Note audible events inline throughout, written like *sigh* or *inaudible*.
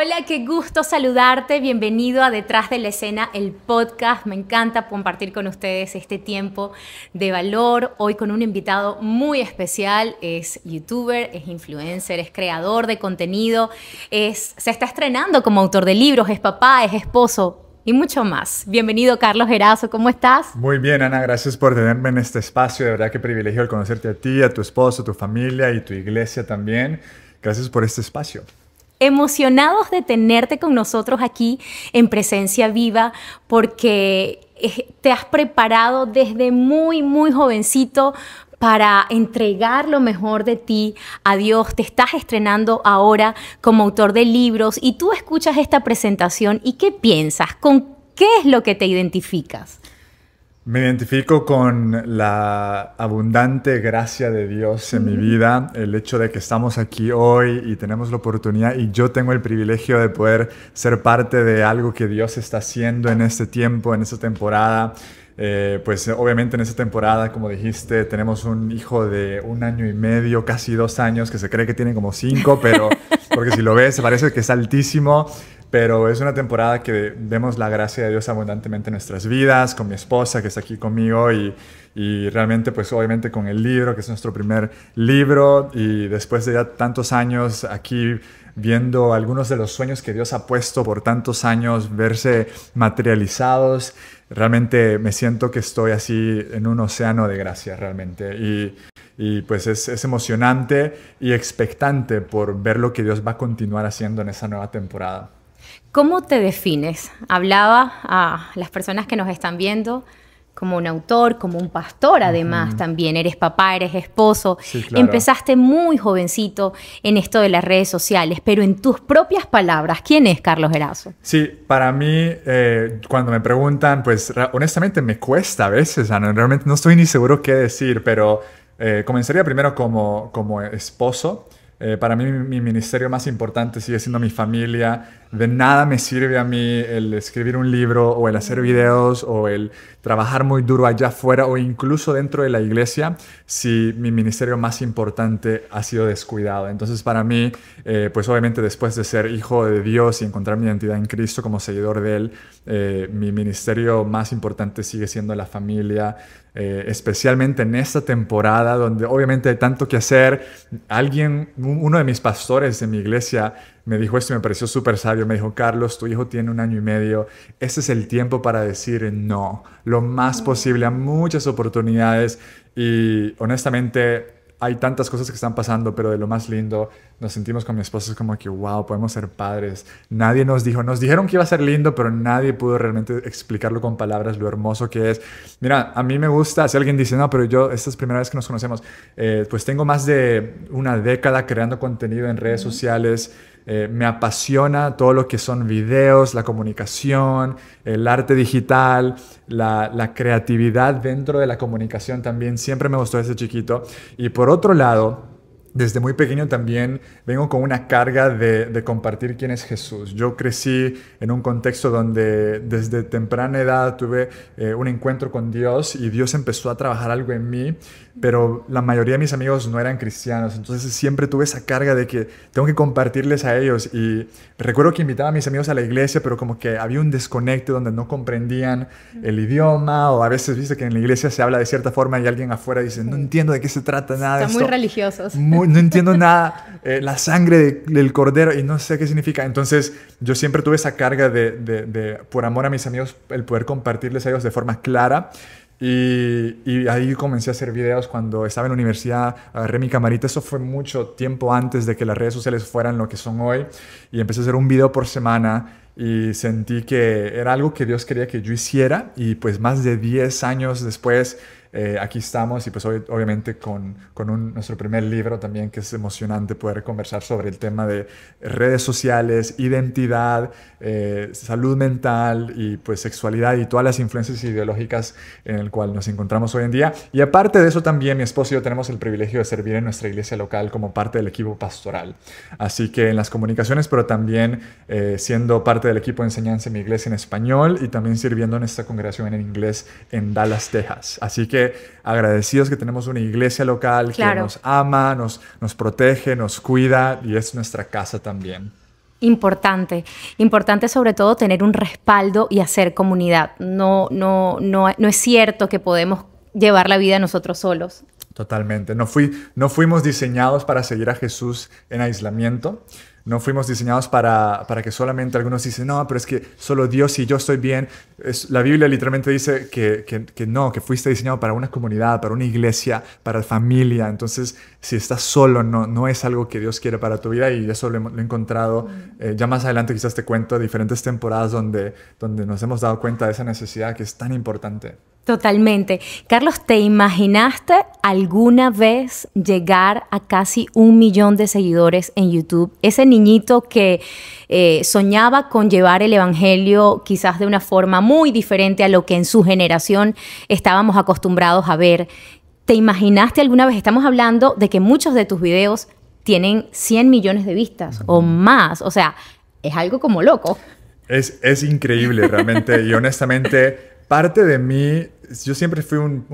Hola, qué gusto saludarte. Bienvenido a Detrás de la Escena, el podcast. Me encanta compartir con ustedes este tiempo de valor. Hoy con un invitado muy especial. Es youtuber, es influencer, es creador de contenido, es, se está estrenando como autor de libros, es papá, es esposo, y mucho más. Bienvenido, Carlos Gerazo, ¿cómo estás? Muy bien, Ana, gracias por tenerme en este espacio. De verdad, que privilegio el conocerte a ti, a tu esposo, a tu familia y tu iglesia también. Gracias por este espacio emocionados de tenerte con nosotros aquí en Presencia Viva porque eh, te has preparado desde muy, muy jovencito para entregar lo mejor de ti a Dios. Te estás estrenando ahora como autor de libros y tú escuchas esta presentación y ¿qué piensas? ¿Con qué es lo que te identificas? Me identifico con la abundante gracia de Dios en mi mm. vida, el hecho de que estamos aquí hoy y tenemos la oportunidad y yo tengo el privilegio de poder ser parte de algo que Dios está haciendo en este tiempo, en esta temporada. Eh, pues obviamente en esta temporada, como dijiste, tenemos un hijo de un año y medio, casi dos años, que se cree que tiene como cinco, pero *laughs* porque si lo ves, parece que es altísimo pero es una temporada que vemos la gracia de Dios abundantemente en nuestras vidas, con mi esposa que está aquí conmigo y, realmente pues obviamente con el libro, que es nuestro primer libro y después de ya tantos años aquí viendo algunos de los sueños que Dios ha puesto por tantos años, verse materializados, realmente me siento que estoy así en un océano de gracia realmente. Y, pues es, emocionante y expectante por ver lo que Dios va a continuar haciendo en esa nueva temporada. ¿Cómo te defines? Hablaba a las personas que nos están viendo como un autor, como un pastor además también, eres papá, eres esposo, empezaste muy jovencito en esto de las redes sociales, pero en tus propias palabras, ¿quién es Carlos Erazo? Sí, para mí, eh, cuando me preguntan, pues honestamente me cuesta a veces, realmente no estoy ni seguro qué decir, pero eh, comenzaría primero como, como esposo. Eh, para mí mi, ministerio más importante sigue siendo mi familia, de nada me sirve a mí el escribir un libro o el hacer videos o el trabajar muy duro allá afuera o incluso dentro de la iglesia si mi ministerio más importante ha sido descuidado. Entonces para mí, eh, pues obviamente después de ser hijo de Dios y encontrar mi identidad en Cristo como seguidor de Él, eh, mi ministerio más importante sigue siendo la familia, eh, especialmente en esta temporada donde obviamente hay tanto que hacer. Alguien, uno de mis pastores de mi iglesia, me dijo esto y me pareció súper sabio. Me dijo, Carlos, tu hijo tiene un año y medio. Este es el tiempo para decir no, lo más mm. posible a muchas oportunidades. Y honestamente, hay tantas cosas que están pasando, pero de lo más lindo, nos sentimos con mi esposa como que, wow, podemos ser padres. Nadie nos dijo, nos dijeron que iba a ser lindo, pero nadie pudo realmente explicarlo con palabras, lo hermoso que es. Mira, a mí me gusta, si alguien dice, no, pero yo, esta es la primera vez que nos conocemos, eh, pues tengo más de una década creando contenido en redes sociales. Eh, me apasiona todo lo que son videos, la comunicación, el arte digital, la, la creatividad dentro de la comunicación también. Siempre me gustó ese chiquito. Y por otro lado, desde muy pequeño también vengo con una carga de, compartir quién es Jesús. Yo crecí en un contexto donde desde temprana edad tuve eh, un encuentro con Dios y Dios empezó a trabajar algo en mí, pero la mayoría de mis amigos no eran cristianos, entonces siempre tuve esa carga de que tengo que compartirles a ellos y recuerdo que invitaba a mis amigos a la iglesia, pero como que había un desconecte donde no comprendían el idioma o a veces viste que en la iglesia se habla de cierta forma y alguien afuera dice, no entiendo de qué se trata nada. Están muy religiosos no entiendo nada, eh, la sangre del cordero y no sé qué significa. Entonces yo siempre tuve esa carga de, por amor a mis amigos, el poder compartirles a ellos de forma clara. Y, y ahí comencé a hacer videos cuando estaba en la universidad, agarré mi camarita, eso fue mucho tiempo antes de que las redes sociales fueran lo que son hoy, y empecé a hacer un video por semana y sentí que era algo que Dios quería que yo hiciera y pues más de 10 años después eh, aquí estamos y pues hoy, obviamente con, con nuestro primer libro también que es emocionante poder conversar sobre el tema de redes sociales, identidad, eh, salud mental y pues sexualidad y todas las influencias ideológicas en el cual nos encontramos hoy en día. Y aparte de eso también mi esposo y yo tenemos el privilegio de servir en nuestra iglesia local como parte del equipo pastoral. Así que en las comunicaciones, pero también eh, siendo parte del equipo de enseñanza en mi iglesia en español y también sirviendo en esta congregación en inglés en Dallas, Texas. Así que agradecidos que tenemos una iglesia local que nos ama, nos, nos protege, nos cuida y es nuestra casa también. Importante, importante sobre todo tener un respaldo y hacer comunidad. No, no, no, no es cierto que podemos llevar la vida nosotros solos. Totalmente. No, fui, no fuimos diseñados para seguir a Jesús en aislamiento. No fuimos diseñados para, que solamente algunos dicen, no, pero es que solo Dios y yo estoy bien. Es, la Biblia literalmente dice que, no, que fuiste diseñado para una comunidad, para una iglesia, para familia. Entonces, si estás solo, no, no es algo que Dios quiere para tu vida y eso lo, he encontrado. Mm. Eh, ya más adelante quizás te cuento diferentes temporadas donde, donde nos hemos dado cuenta de esa necesidad que es tan importante. Totalmente. Carlos, ¿te imaginaste alguna vez llegar a casi un millón de seguidores en YouTube? Ese niñito que eh, soñaba con llevar el Evangelio quizás de una forma muy diferente a lo que en su generación estábamos acostumbrados a ver. ¿Te imaginaste alguna vez? Estamos hablando de que muchos de tus videos tienen 100 millones de vistas o más. O sea, es algo como loco. Es, es increíble realmente y honestamente parte de mí yo siempre fui un,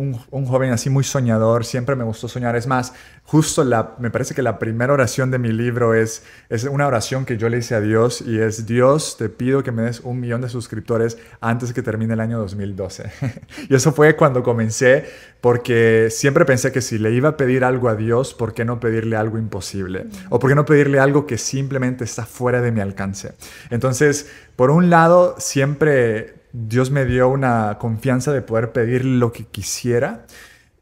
joven así muy soñador, siempre me gustó soñar. Es más, justo la, me parece que la primera oración de mi libro es, es una oración que yo le hice a Dios y es, Dios, te pido que me des un millón de suscriptores antes que termine el año 2012. *laughs* y eso fue cuando comencé, porque siempre pensé que si le iba a pedir algo a Dios, ¿por qué no pedirle algo imposible? ¿O por qué no pedirle algo que simplemente está fuera de mi alcance? Entonces, por un lado, siempre Dios me dio una confianza de poder pedir lo que quisiera.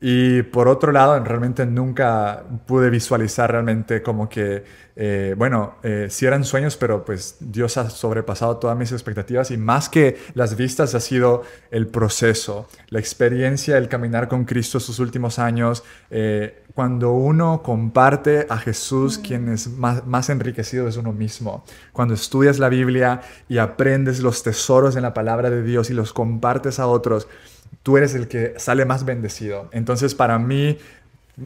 Y por otro lado, realmente nunca pude visualizar realmente como que, eh, bueno, si eh, sí eran sueños, pero pues Dios ha sobrepasado todas mis expectativas y más que las vistas ha sido el proceso, la experiencia, el caminar con Cristo sus últimos años, eh, cuando uno comparte a Jesús, mm. quien es más, más, enriquecido es uno mismo. Cuando estudias la Biblia y aprendes los tesoros en la palabra de Dios y los compartes a otros, tú eres el que sale más bendecido. Entonces, para mí,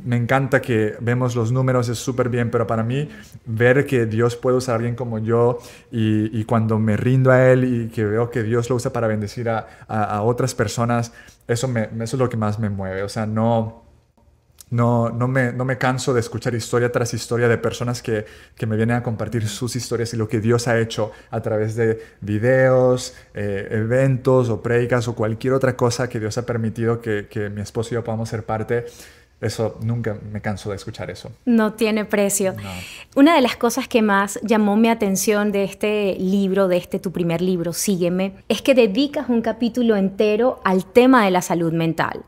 me encanta que vemos los números, es súper bien, pero para mí, ver que Dios puede usar a alguien como yo y, y cuando me rindo a Él y que veo que Dios lo usa para bendecir a, a, otras personas, eso, eso es lo que más me mueve. O sea, no no, me, canso de escuchar historia tras historia de personas que, me vienen a compartir sus historias y lo que Dios ha hecho a través de videos, eh, eventos o predicas o cualquier otra cosa que Dios ha permitido que, mi esposo y yo podamos ser parte. Eso nunca me canso de escuchar eso. No tiene precio. Una de las cosas que más llamó mi atención de este libro, de este tu primer libro, Sígueme, es que dedicas un capítulo entero al tema de la salud mental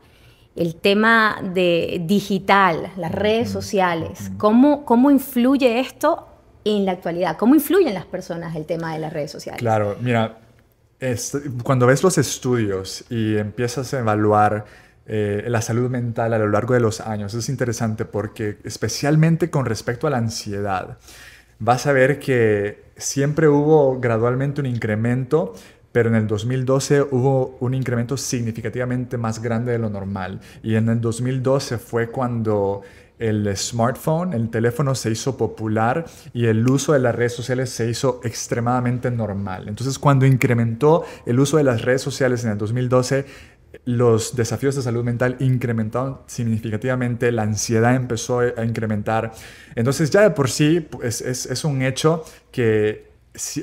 el tema de digital, las redes sociales, ¿cómo, cómo influye esto en la actualidad? ¿Cómo influyen las personas el tema de las redes sociales? Claro, mira, cuando ves los estudios y empiezas a evaluar eh, la salud mental a lo largo de los años, es interesante porque especialmente con respecto a la ansiedad, vas a ver que siempre hubo gradualmente un incremento pero en el 2012 hubo un incremento significativamente más grande de lo normal. Y en el 2012 fue cuando el smartphone, el teléfono se hizo popular y el uso de las redes sociales se hizo extremadamente normal. Entonces cuando incrementó el uso de las redes sociales en el 2012, los desafíos de salud mental incrementaron significativamente, la ansiedad empezó a incrementar. Entonces ya de por sí pues, es, es, un hecho que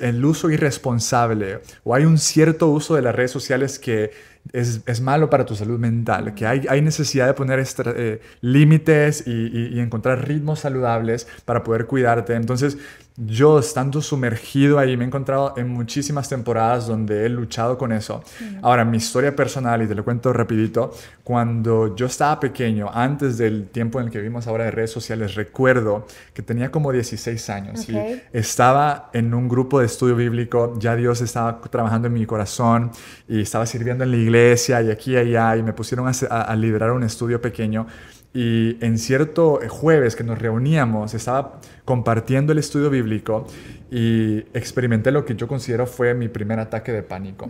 el uso irresponsable o hay un cierto uso de las redes sociales que es, malo para tu salud mental, que hay, hay necesidad de poner eh, límites y, y encontrar ritmos saludables para poder cuidarte. Entonces, yo estando sumergido ahí, me he encontrado en muchísimas temporadas donde he luchado con eso. Ahora, mi historia personal, y te lo cuento rapidito, cuando yo estaba pequeño, antes del tiempo en el que vimos ahora de redes sociales, recuerdo que tenía como 16 años y estaba en un grupo de estudio bíblico, ya Dios estaba trabajando en mi corazón y estaba sirviendo en la iglesia y aquí y allá, y me pusieron a liderar un estudio pequeño y en cierto jueves que nos reuníamos, estaba compartiendo el estudio bíblico y experimenté lo que yo considero fue mi primer ataque de pánico.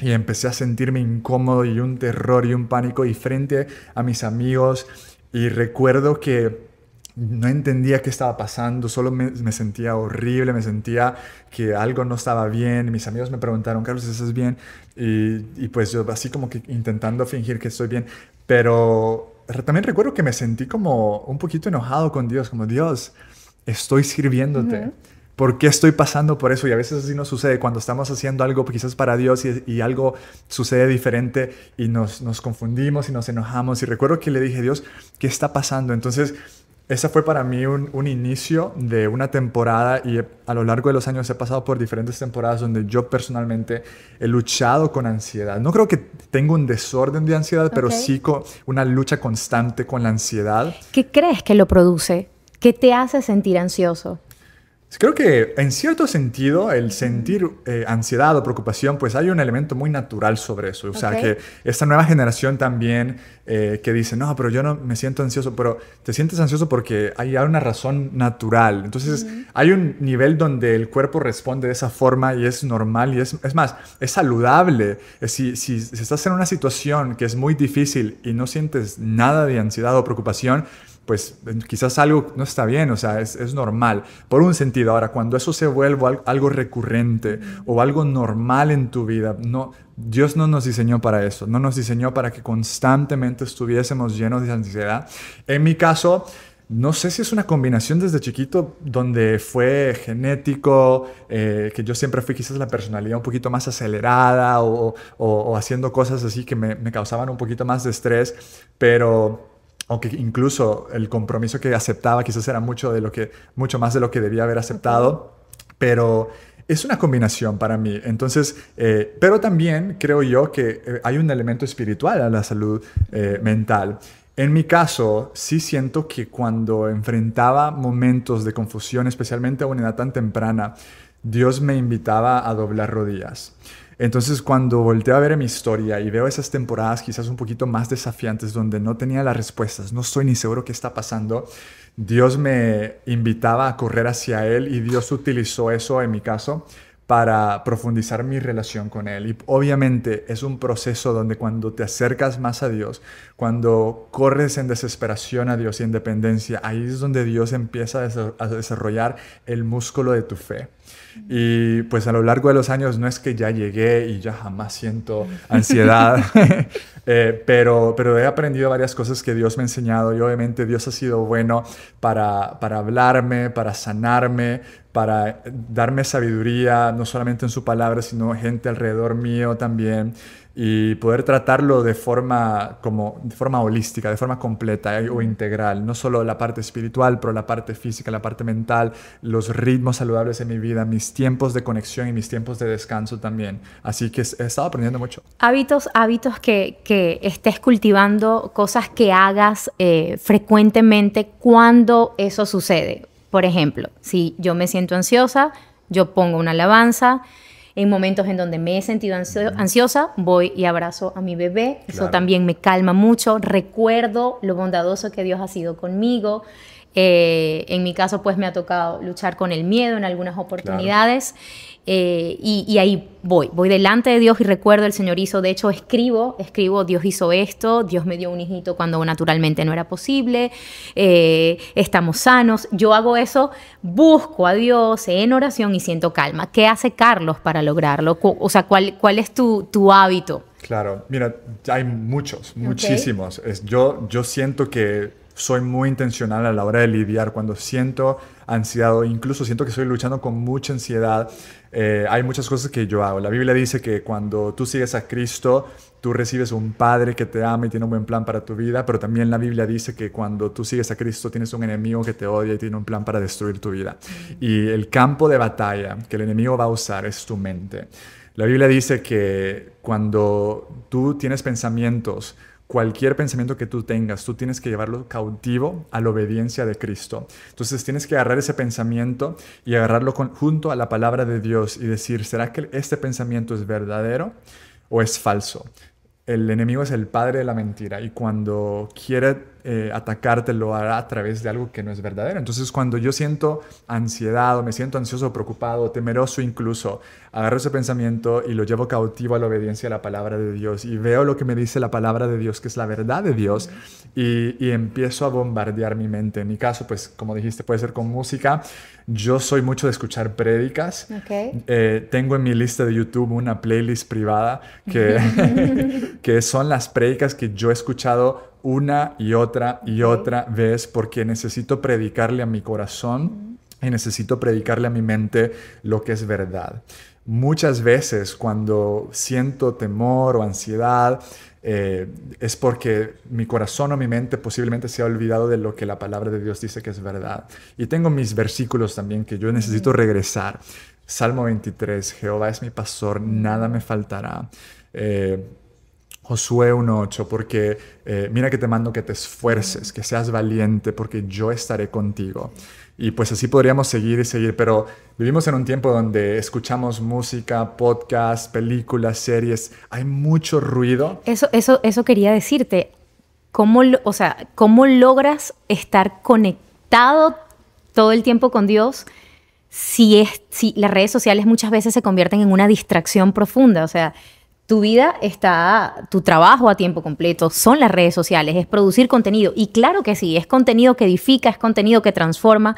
Y empecé a sentirme incómodo y un terror y un pánico y frente a mis amigos y recuerdo que no entendía qué estaba pasando, solo me, sentía horrible, me sentía que algo no estaba bien. Mis amigos me preguntaron, Carlos, ¿estás bien? Y, y pues yo así como que intentando fingir que estoy bien, pero también recuerdo que me sentí como un poquito enojado con Dios, como Dios, estoy sirviéndote. ¿Por qué estoy pasando por eso? Y a veces así nos sucede cuando estamos haciendo algo quizás para Dios y, algo sucede diferente y nos, nos confundimos y nos enojamos. Y recuerdo que le dije, Dios, ¿qué está pasando? Entonces ese fue para mí un, inicio de una temporada y a lo largo de los años he pasado por diferentes temporadas donde yo personalmente he luchado con ansiedad. No creo que tenga un desorden de ansiedad, pero sí una lucha constante con la ansiedad. ¿Qué crees que lo produce? ¿Qué te hace sentir ansioso? Creo que en cierto sentido el sentir eh, ansiedad o preocupación, pues hay un elemento muy natural sobre eso. O sea, que esta nueva generación también eh, que dice, no, pero yo no me siento ansioso, pero te sientes ansioso porque hay, una razón natural. Entonces hay un nivel donde el cuerpo responde de esa forma y es normal y es, es más, es saludable. si, si estás en una situación que es muy difícil y no sientes nada de ansiedad o preocupación, pues quizás algo no está bien, o sea, es, normal. Por un sentido, ahora, cuando eso se vuelve algo recurrente o algo normal en tu vida, no, Dios no nos diseñó para eso, no nos diseñó para que constantemente estuviésemos llenos de ansiedad. En mi caso, no sé si es una combinación desde chiquito donde fue genético, eh, que yo siempre fui quizás la personalidad un poquito más acelerada o, haciendo cosas así que me, me causaban un poquito más de estrés, pero aunque incluso el compromiso que aceptaba quizás era mucho, de lo que, mucho más de lo que debía haber aceptado, pero es una combinación para mí. Entonces, eh, pero también creo yo que eh, hay un elemento espiritual a la salud eh, mental. En mi caso, sí siento que cuando enfrentaba momentos de confusión, especialmente a una edad tan temprana, Dios me invitaba a doblar rodillas. Entonces cuando volteo a ver mi historia y veo esas temporadas quizás un poquito más desafiantes donde no tenía las respuestas, no estoy ni seguro qué está pasando, Dios me invitaba a correr hacia Él y Dios utilizó eso en mi caso para profundizar mi relación con Él. Y obviamente es un proceso donde cuando te acercas más a Dios, cuando corres en desesperación a Dios y en dependencia, ahí es donde Dios empieza a desarrollar el músculo de tu fe. Y pues a lo largo de los años no es que ya llegué y ya jamás siento *laughs* ansiedad, *laughs* eh, pero, pero he aprendido varias cosas que Dios me ha enseñado y obviamente Dios ha sido bueno para, para hablarme, para sanarme, para darme sabiduría, no solamente en su palabra, sino gente alrededor mío también, y poder tratarlo de forma, como, de forma holística, de forma completa eh, o integral, no solo la parte espiritual, pero la parte física, la parte mental, los ritmos saludables en mi vida, mis tiempos de conexión y mis tiempos de descanso también. Así que he estado aprendiendo mucho. Hábitos, hábitos que, que estés cultivando, cosas que hagas eh, frecuentemente cuando eso sucede por ejemplo, si yo me siento ansiosa, yo pongo una alabanza. En momentos en donde me he sentido ansiosa, voy y abrazo a mi bebé. Eso también me calma mucho. Recuerdo lo bondadoso que Dios ha sido conmigo. Eh, en mi caso, pues me ha tocado luchar con el miedo en algunas oportunidades. Eh, y, ahí voy, voy delante de Dios y recuerdo el Señor hizo, de hecho escribo, escribo, Dios hizo esto, Dios me dio un hijito cuando naturalmente no era posible, eh, estamos sanos, yo hago eso, busco a Dios en oración y siento calma. ¿Qué hace Carlos para lograrlo? O sea, ¿cuál, es tu, hábito? Claro, mira, hay muchos, muchísimos. yo, yo siento que soy muy intencional a la hora de lidiar. Cuando siento ansiedad o incluso siento que estoy luchando con mucha ansiedad, eh, hay muchas cosas que yo hago. La Biblia dice que cuando tú sigues a Cristo, tú recibes un Padre que te ama y tiene un buen plan para tu vida, pero también la Biblia dice que cuando tú sigues a Cristo tienes un enemigo que te odia y tiene un plan para destruir tu vida. Y el campo de batalla que el enemigo va a usar es tu mente. La Biblia dice que cuando tú tienes pensamientos, cualquier pensamiento que tú tengas, tú tienes que llevarlo cautivo a la obediencia de Cristo. Entonces tienes que agarrar ese pensamiento y agarrarlo junto a la palabra de Dios y decir, ¿será que este pensamiento es verdadero o es falso? el enemigo es el padre de la mentira y cuando quiere eh, atacarte lo hará a través de algo que no es verdadero. Entonces cuando yo siento ansiedad o me siento ansioso, preocupado, temeroso incluso, agarro ese pensamiento y lo llevo cautivo a la obediencia a la palabra de Dios y veo lo que me dice la palabra de Dios, que es la verdad de Dios, y, empiezo a bombardear mi mente. En mi caso, pues como dijiste, puede ser con música. Yo soy mucho de escuchar prédicas. Eh, tengo en mi lista de YouTube una playlist privada que, *laughs* que son las prédicas que yo he escuchado una y otra y otra vez porque necesito predicarle a mi corazón. y necesito predicarle a mi mente lo que es verdad muchas veces cuando siento temor o ansiedad, eh, es porque mi corazón o mi mente posiblemente se ha olvidado de lo que la palabra de Dios dice que es verdad. Y tengo mis versículos también que yo necesito regresar. Salmo 23, Jehová es mi pastor, nada me faltará. Eh, Josué 1.8, porque eh, mira que te mando que te esfuerces, que seas valiente, porque yo estaré contigo. Y pues así podríamos seguir y seguir, pero vivimos en un tiempo donde escuchamos música, podcasts, películas, series, hay mucho ruido. Eso, eso, eso quería decirte. ¿Cómo, o sea, ¿Cómo logras estar conectado todo el tiempo con Dios si, si las redes sociales muchas veces se convierten en una distracción profunda? O sea, tu vida está, tu trabajo a tiempo completo son las redes sociales, es producir contenido. Y claro que sí, es contenido que edifica, es contenido que transforma,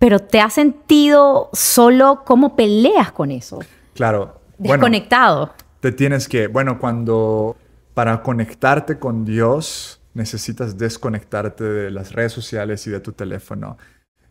pero ¿te has sentido solo como peleas con eso? Claro. Desconectado. te tienes que, bueno, cuando para conectarte con Dios necesitas desconectarte de las redes sociales y de tu teléfono.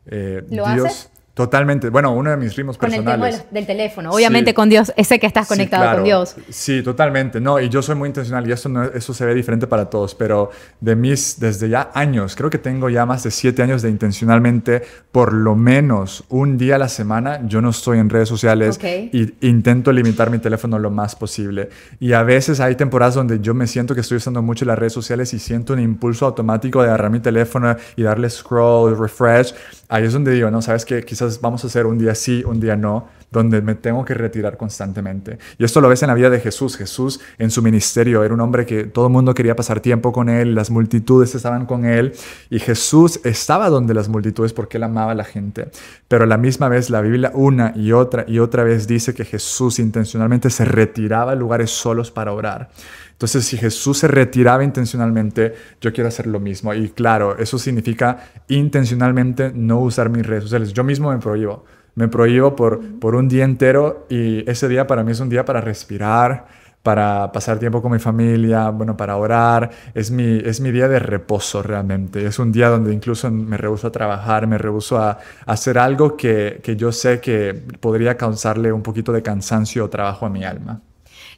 Eh, Dios, Totalmente. Bueno, uno de mis ritmos personales. Con el del teléfono, obviamente con Dios, ese que estás conectado con Dios. Sí, totalmente. No, y yo soy muy intencional y eso, no, eso se ve diferente para todos, pero de mis, desde ya años, creo que tengo ya más de siete años de intencionalmente, por lo menos un día a la semana, yo no estoy en redes sociales y intento limitar mi teléfono lo más posible. Y a veces hay temporadas donde yo me siento que estoy usando mucho las redes sociales y siento un impulso automático de agarrar mi teléfono y darle scroll, refresh. Ahí es donde digo, no, sabes que quizás vamos a hacer un día sí, un día no, donde me tengo que retirar constantemente. Y esto lo ves en la vida de Jesús. Jesús en su ministerio era un hombre que todo el mundo quería pasar tiempo con él, las multitudes estaban con él y Jesús estaba donde las multitudes porque él amaba a la gente. Pero a la misma vez la Biblia una y otra y otra vez dice que Jesús intencionalmente se retiraba a lugares solos para orar. Entonces, si Jesús se retiraba intencionalmente, yo quiero hacer lo mismo. Y claro, eso significa intencionalmente no usar mis redes sociales. Yo mismo me prohíbo me prohíbo por, por un día entero y ese día para mí es un día para respirar, para pasar tiempo con mi familia, bueno, para orar. Es mi, es mi día de reposo realmente. Es un día donde incluso me rehuso a trabajar, me rehuso a, hacer algo que, yo sé que podría causarle un poquito de cansancio o trabajo a mi alma.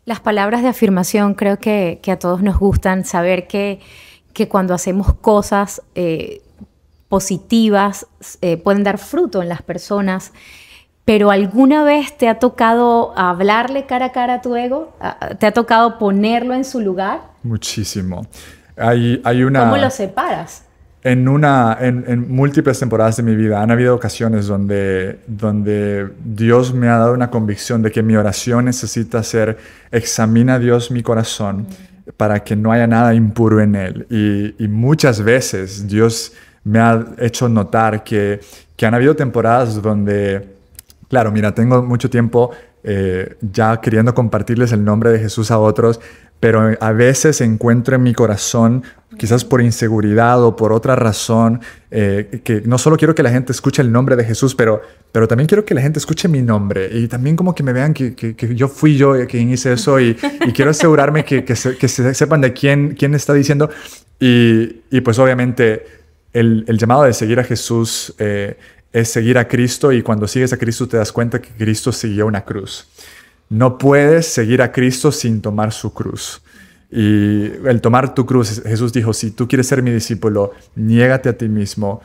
Las palabras de afirmación creo que, a todos nos gustan, saber que, que cuando hacemos cosas... Eh, positivas, eh, pueden dar fruto en las personas. Pero alguna vez te ha tocado hablarle cara a cara a tu ego, ah, ah, te ha tocado ponerlo en su lugar. Muchísimo. Hay, hay una... ¿Cómo lo separas? En, una, en, múltiples temporadas de mi vida han habido ocasiones donde, donde Dios me ha dado una convicción de que mi oración necesita ser, examina Dios mi corazón mm. para que no haya nada impuro en él. Y, y muchas veces Dios me ha hecho notar que, que han habido temporadas donde, claro, mira, tengo mucho tiempo eh, ya queriendo compartirles el nombre de Jesús a otros, pero a veces encuentro en mi corazón, quizás por inseguridad o por otra razón, eh, que no solo quiero que la gente escuche el nombre de Jesús, pero, pero también quiero que la gente escuche mi nombre y también como que me vean que, que, yo fui yo quien hice eso y, quiero asegurarme que, que, se, sepan de quién, quién está diciendo y, y pues obviamente el, llamado de seguir a Jesús eh, es seguir a Cristo y cuando sigues a Cristo te das cuenta que Cristo siguió una cruz. No puedes seguir a Cristo sin tomar su cruz. Y el tomar tu cruz, Jesús dijo, si tú quieres ser mi discípulo, niégate a ti mismo,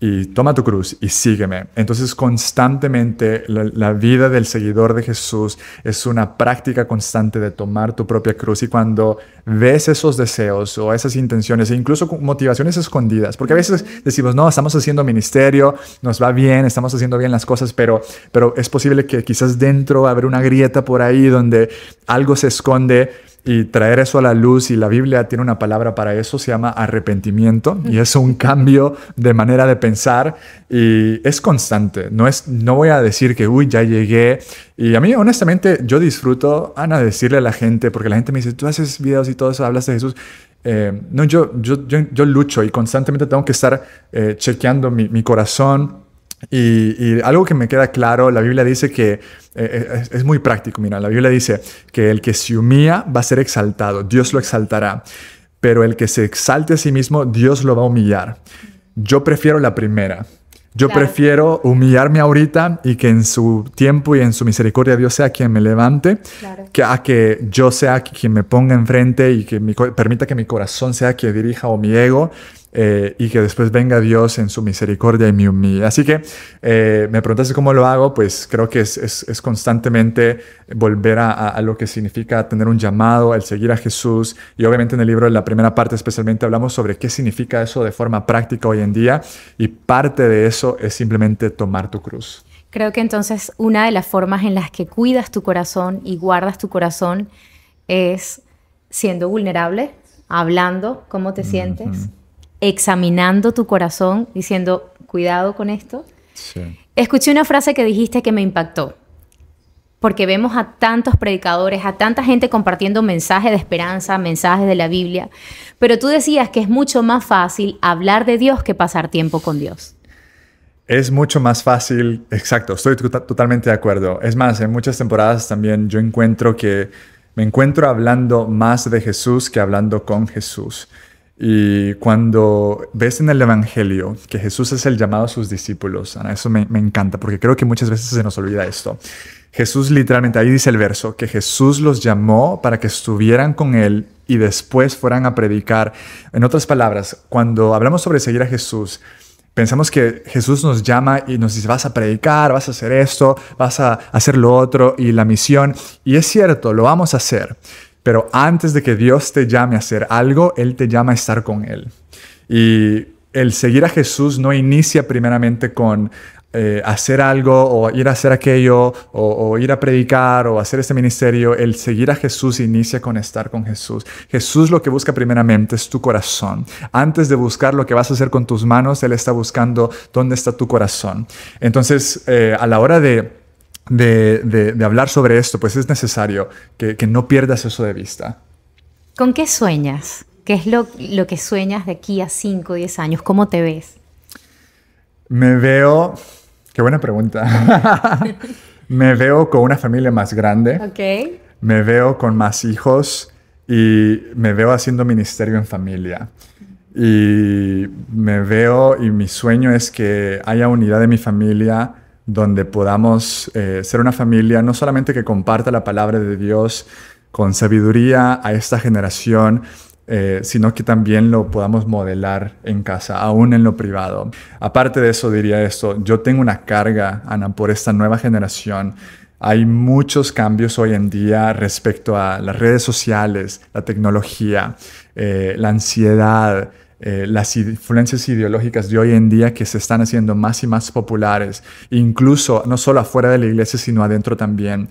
y toma tu cruz y sígueme. Entonces constantemente la, vida del seguidor de Jesús es una práctica constante de tomar tu propia cruz y cuando ves esos deseos o esas intenciones e incluso motivaciones escondidas, porque a veces decimos, no, estamos haciendo ministerio, nos va bien, estamos haciendo bien las cosas, pero, pero es posible que quizás dentro haber una grieta por ahí donde algo se esconde y traer eso a la luz y la Biblia tiene una palabra para eso, se llama arrepentimiento y es un cambio de manera de pensar y es constante, no, es, no voy a decir que, uy, ya llegué y a mí honestamente yo disfruto, Ana, decirle a la gente, porque la gente me dice, tú haces videos y todo eso, hablas de Jesús, eh, no, yo yo, yo, lucho y constantemente tengo que estar eh, chequeando mi, mi corazón y, algo que me queda claro, la Biblia dice que eh, eh, es, muy práctico, mira, la Biblia dice que el que se humilla va a ser exaltado, Dios lo exaltará, pero el que se exalte a sí mismo, Dios lo va a humillar. Yo prefiero la primera. Yo prefiero humillarme ahorita y que en su tiempo y en su misericordia Dios sea quien me levante, que a que yo sea quien me ponga enfrente y que me permita que mi corazón sea quien dirija o mi ego eh, y que después venga Dios en su misericordia y mi humilde. Así que eh, me preguntaste cómo lo hago, pues creo que es, constantemente volver a, lo que significa tener un llamado, el seguir a Jesús. Y obviamente en el libro, en la primera parte especialmente, hablamos sobre qué significa eso de forma práctica hoy en día y parte de eso es simplemente tomar tu cruz. Creo que entonces una de las formas en las que cuidas tu corazón y guardas tu corazón es siendo vulnerable, hablando cómo te sientes, examinando tu corazón, diciendo, cuidado con esto. Escuché una frase que dijiste que me impactó, porque vemos a tantos predicadores, a tanta gente compartiendo mensajes de esperanza, mensajes de la Biblia, pero tú decías que es mucho más fácil hablar de Dios que pasar tiempo con Dios. Es mucho más fácil, exacto, estoy totalmente de acuerdo. Es más, en muchas temporadas también yo encuentro que me encuentro hablando más de Jesús que hablando con Jesús. Y cuando ves en el Evangelio que Jesús es el llamado a sus discípulos, Ana, ah, eso me, encanta porque creo que muchas veces se nos olvida esto. Jesús literalmente, ahí dice el verso, que Jesús los llamó para que estuvieran con Él y después fueran a predicar. En otras palabras, cuando hablamos sobre seguir a Jesús, pensamos que Jesús nos llama y nos dice, vas a predicar, vas a hacer esto, vas a hacer lo otro y la misión. Y es cierto, lo vamos a hacer. Pero antes de que Dios te llame a hacer algo, Él te llama a estar con Él. Y el seguir a Jesús no inicia primeramente con eh, hacer algo o ir a hacer aquello o, ir a predicar o hacer este ministerio. El seguir a Jesús inicia con estar con Jesús. Jesús lo que busca primeramente es tu corazón. Antes de buscar lo que vas a hacer con tus manos, Él está buscando dónde está tu corazón. Entonces, eh, a la hora de de, hablar sobre esto, pues es necesario que, no pierdas eso de vista. ¿Con qué sueñas? ¿Qué es lo, que sueñas de aquí a 5 o 10 años? ¿Cómo te ves? Me veo... Qué buena pregunta. *laughs* Me veo con una familia más grande. Me veo con más hijos y me veo haciendo ministerio en familia. Y me veo y mi sueño es que haya unidad en mi familia donde podamos eh, ser una familia no solamente que comparta la palabra de Dios con sabiduría a esta generación, eh, sino que también lo podamos modelar en casa, aún en lo privado. Aparte de eso, diría esto, yo tengo una carga, Ana, por esta nueva generación. Hay muchos cambios hoy en día respecto a las redes sociales, la tecnología, eh, la ansiedad, eh, las influencias ideológicas de hoy en día que se están haciendo más y más populares, incluso no solo afuera de la iglesia, sino adentro también.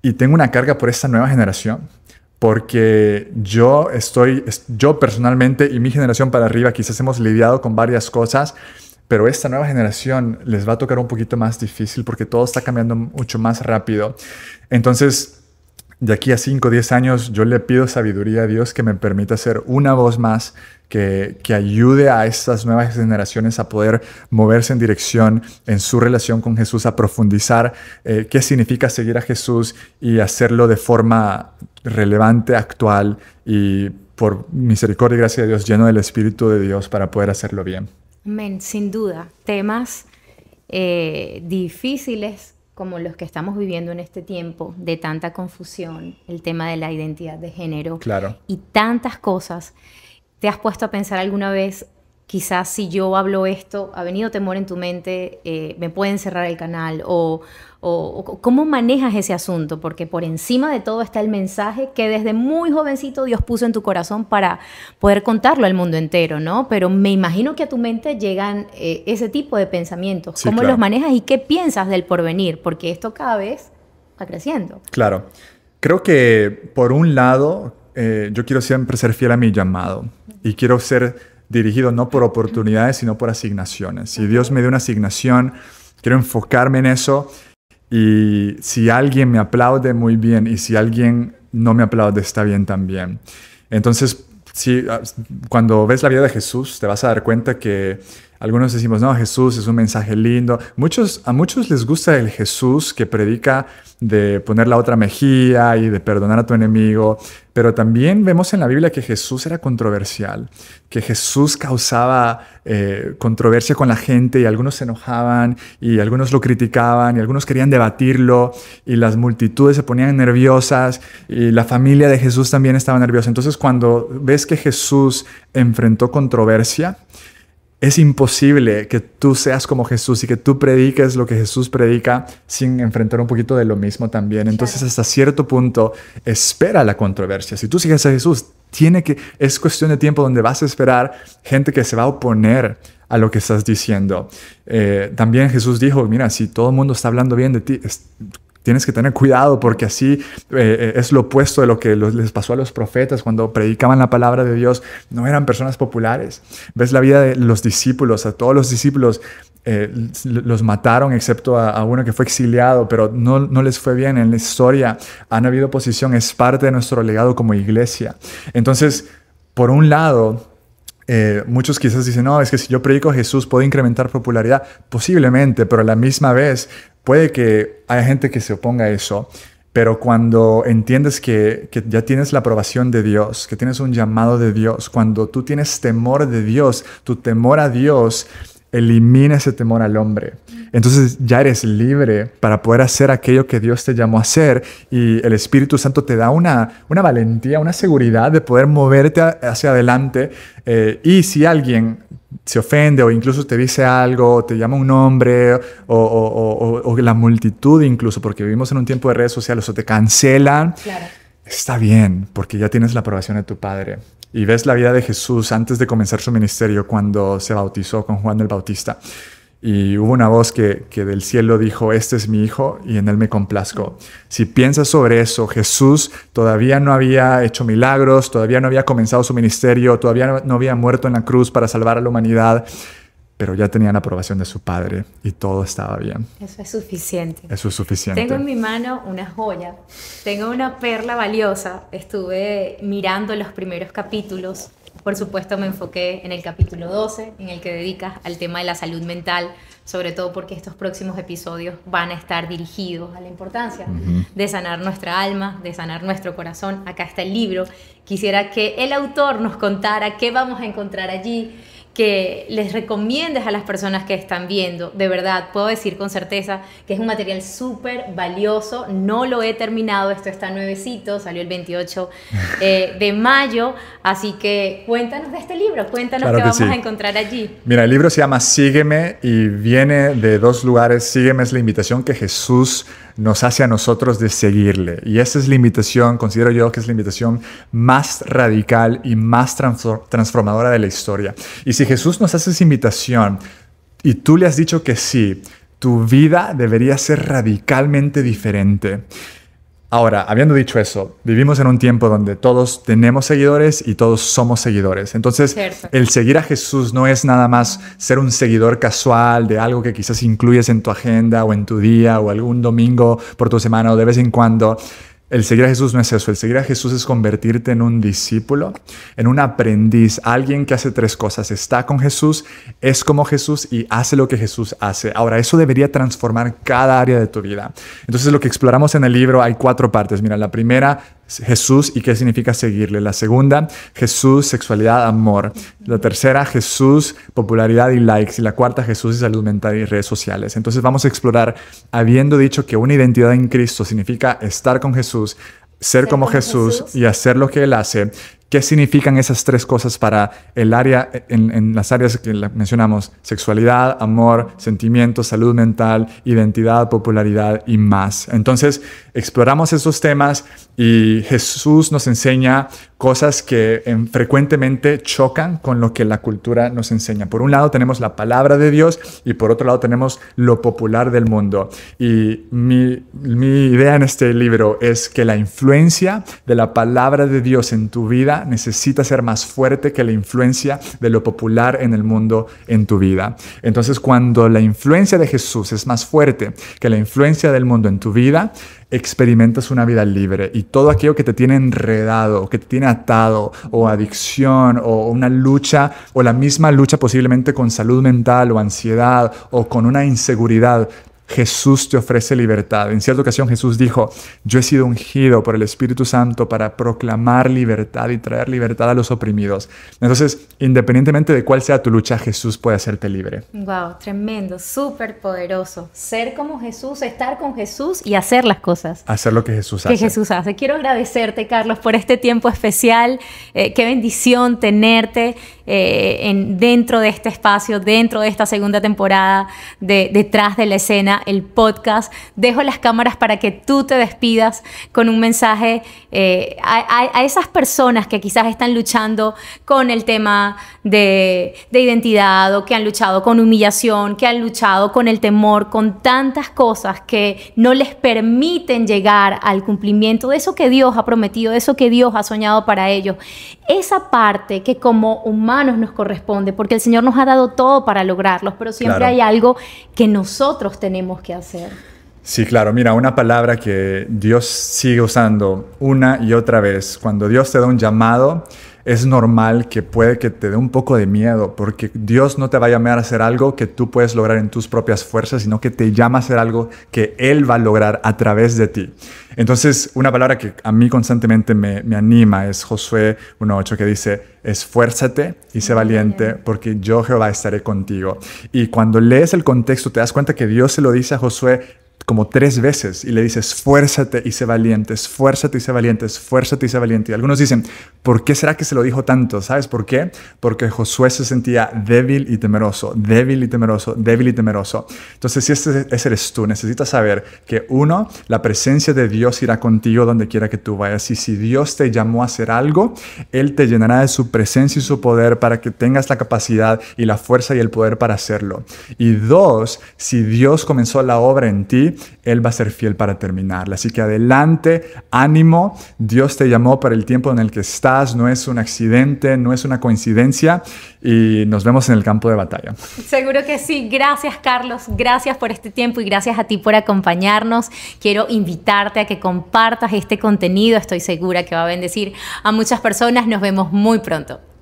Y tengo una carga por esta nueva generación, porque yo estoy, yo personalmente y mi generación para arriba quizás hemos lidiado con varias cosas, pero esta nueva generación les va a tocar un poquito más difícil porque todo está cambiando mucho más rápido. Entonces, de aquí a 5 o 10 años yo le pido sabiduría a Dios que me permita ser una voz más que, ayude a estas nuevas generaciones a poder moverse en dirección en su relación con Jesús, a profundizar eh, qué significa seguir a Jesús y hacerlo de forma relevante, actual y por misericordia y gracia de Dios, lleno del Espíritu de Dios para poder hacerlo bien. sin duda, temas eh, difíciles como los que estamos viviendo en este tiempo, de tanta confusión, el tema de la identidad de género y tantas cosas, ¿te has puesto a pensar alguna vez quizás si yo hablo esto, ha venido temor en tu mente, eh, me pueden cerrar el canal o, cómo manejas ese asunto, porque por encima de todo está el mensaje que desde muy jovencito Dios puso en tu corazón para poder contarlo al mundo entero, ¿no? Pero me imagino que a tu mente llegan eh, ese tipo de pensamientos, cómo los manejas y qué piensas del porvenir, porque esto cada vez va creciendo. Claro, creo que por un lado, eh, yo quiero siempre ser fiel a mi llamado y quiero ser dirigido no por oportunidades, sino por asignaciones. Si Dios me dio una asignación, quiero enfocarme en eso y si alguien me aplaude, muy bien, y si alguien no me aplaude, está bien también. Entonces, si, ah, cuando ves la vida de Jesús, te vas a dar cuenta que algunos decimos, no, Jesús es un mensaje lindo. Muchos, a muchos les gusta el Jesús que predica de poner la otra mejilla y de perdonar a tu enemigo, pero también vemos en la Biblia que Jesús era controversial, que Jesús causaba eh, controversia con la gente y algunos se enojaban y algunos lo criticaban y algunos querían debatirlo y las multitudes se ponían nerviosas y la familia de Jesús también estaba nerviosa. Entonces cuando ves que Jesús enfrentó controversia, es imposible que tú seas como Jesús y que tú prediques lo que Jesús predica sin enfrentar un poquito de lo mismo también. Entonces, hasta cierto punto, espera la controversia. Si tú sigues a Jesús, tiene que es cuestión de tiempo donde vas a esperar gente que se va a oponer a lo que estás diciendo. Eh, también Jesús dijo, mira, si todo el mundo está hablando bien de ti, es, Tienes que tener cuidado porque así eh, eh, es lo opuesto de lo que les pasó a los profetas cuando predicaban la palabra de Dios. No eran personas populares. Ves la vida de los discípulos, a todos los discípulos eh, los mataron excepto a, uno que fue exiliado, pero no, les fue bien en la historia. Han habido oposición, es parte de nuestro legado como iglesia. Entonces, por un lado, muchos quizás dicen, no, es que si yo predico a Jesús puedo incrementar popularidad. Posiblemente, pero a la misma vez Puede que haya gente que se oponga a eso, pero cuando entiendes que, ya tienes la aprobación de Dios, que tienes un llamado de Dios, cuando tú tienes temor de Dios, tu temor a Dios elimina ese temor al hombre. Entonces ya eres libre para poder hacer aquello que Dios te llamó a hacer y el Espíritu Santo te da una, una valentía, una seguridad de poder moverte hacia adelante. Eh, y si alguien se ofende o incluso te dice algo, te llama un nombre o, la multitud incluso, porque vivimos en un tiempo de redes sociales o te cancelan, está bien, porque ya tienes la aprobación de tu padre. Y ves la vida de Jesús antes de comenzar su ministerio cuando se bautizó con Juan el Bautista y hubo una voz que, del cielo dijo, este es mi hijo y en él me complazco. Si piensas sobre eso, Jesús todavía no había hecho milagros, todavía no había comenzado su ministerio, todavía no, había muerto en la cruz para salvar a la humanidad, pero ya tenía la aprobación de su padre y todo estaba bien. Eso es suficiente. Eso es suficiente. Tengo en mi mano una joya, tengo una perla valiosa, estuve mirando los primeros capítulos por supuesto me enfoqué en el capítulo 12, en el que dedicas al tema de la salud mental, sobre todo porque estos próximos episodios van a estar dirigidos a la importancia de sanar nuestra alma, de sanar nuestro corazón. Acá está el libro. Quisiera que el autor nos contara qué vamos a encontrar allí, que les recomiendes a las personas que están viendo. De verdad, puedo decir con certeza que es un material súper valioso. No lo he terminado, esto está nuevecito, salió el 28 *laughs* eh, de mayo. Así que cuéntanos de este libro, cuéntanos qué vamos a encontrar allí. Mira, el libro se llama Sígueme y viene de dos lugares. Sígueme es la invitación que Jesús nos hace a nosotros de seguirle. Y esa es la invitación, considero yo que es la invitación más radical y más transformadora de la historia. Y si Jesús nos hace esa invitación y tú le has dicho que sí, tu vida debería ser radicalmente diferente. Ahora, habiendo dicho eso, vivimos en un tiempo donde todos tenemos seguidores y todos somos seguidores. Entonces, el seguir a Jesús no es nada más ser un seguidor casual de algo que quizás incluyes en tu agenda o en tu día o algún domingo por tu semana o de vez en cuando, el seguir a Jesús no es eso. El seguir a Jesús es convertirte en un discípulo, en un aprendiz, alguien que hace tres cosas. Está con Jesús, es como Jesús y hace lo que Jesús hace. Ahora, eso debería transformar cada área de tu vida. Entonces, lo que exploramos en el libro hay cuatro partes. Mira, la primera Jesús y qué significa seguirle. La segunda, Jesús, sexualidad, amor. La tercera, Jesús, popularidad y likes. Y la cuarta, Jesús y salud mental y redes sociales. Entonces vamos a explorar, habiendo dicho que una identidad en Cristo significa estar con Jesús, ser, como, Jesús y hacer lo que Él hace, ¿Qué significan esas tres cosas para el área, en, las áreas que mencionamos? Sexualidad, amor, sentimiento, salud mental, identidad, popularidad y más. Entonces, exploramos esos temas y Jesús nos enseña cosas que em, frecuentemente chocan con lo que la cultura nos enseña. Por un lado tenemos la palabra de Dios y por otro lado tenemos lo popular del mundo. Y mi idea en este libro es que la influencia de la palabra de Dios en tu vida necesita ser más fuerte que la influencia de lo popular en el mundo en tu vida. Entonces, cuando la influencia de Jesús es más fuerte que la influencia del mundo en tu vida, experimentas una vida libre y todo aquello que te tiene enredado, que te tiene atado, o adicción, o una lucha, o la misma lucha posiblemente con salud mental o ansiedad, o con una inseguridad, Jesús te ofrece libertad. En cierta ocasión Jesús dijo, yo he sido ungido por el Espíritu Santo para proclamar libertad y traer libertad a los oprimidos. Entonces, independientemente de cuál sea tu lucha, Jesús puede hacerte libre. Wow, tremendo, súper poderoso. Ser como Jesús, estar con Jesús y hacer las cosas. Hacer lo que Jesús hace. Jesús hace. Quiero agradecerte, Carlos, por este tiempo especial. Eh, qué bendición tenerte eh, en, dentro de este espacio, dentro de esta segunda temporada Detrás de la escena el podcast. Dejo las cámaras para que tú te despidas con un mensaje eh, a, esas personas que quizás están luchando con el tema de, identidad o que han luchado con humillación, que han luchado con el temor, con tantas cosas que no les permiten llegar al cumplimiento de eso que Dios ha prometido, de eso que Dios ha soñado para ellos. Esa parte que como humanos nos corresponde, porque el Señor nos ha dado todo para lograrlos, pero siempre hay algo que nosotros tenemos que hacer. Sí, claro, mira, una palabra que Dios sigue usando una y otra vez. Cuando Dios te da un llamado, es normal que puede que te dé un poco de miedo, porque Dios no te va a llamar a hacer algo que tú puedes lograr en tus propias fuerzas, sino que te llama a hacer algo que Él va a lograr a través de ti. Entonces, una palabra que a mí constantemente me, anima es Josué 1.8 que dice, esfuérzate y sé valiente, porque yo Jehová estaré contigo. Y cuando lees el contexto, te das cuenta que Dios se lo dice a Josué como tres veces y le dice, esfuérzate y sé valiente, esfuérzate y sé valiente, esfuérzate y sé valiente. Y algunos dicen, ¿por qué será que se lo dijo tanto? ¿Sabes por qué? Porque Josué se sentía débil y temeroso, débil y temeroso, débil y temeroso. Entonces, si ese, ese eres tú, necesitas saber que uno, la presencia de Dios irá contigo donde quiera que tú vayas. Y si Dios te llamó a hacer algo, Él te llenará de su presencia y su poder para que tengas la capacidad y la fuerza y el poder para hacerlo. Y dos, si Dios comenzó la obra en ti, él va a ser fiel para terminarla. Así que adelante, ánimo. Dios te llamó para el tiempo en el que estás. No es un accidente, no es una coincidencia. Y nos vemos en el campo de batalla. Seguro que sí. Gracias, Carlos. Gracias por este tiempo y gracias a ti por acompañarnos. Quiero invitarte a que compartas este contenido. Estoy segura que va a bendecir a muchas personas. Nos vemos muy pronto.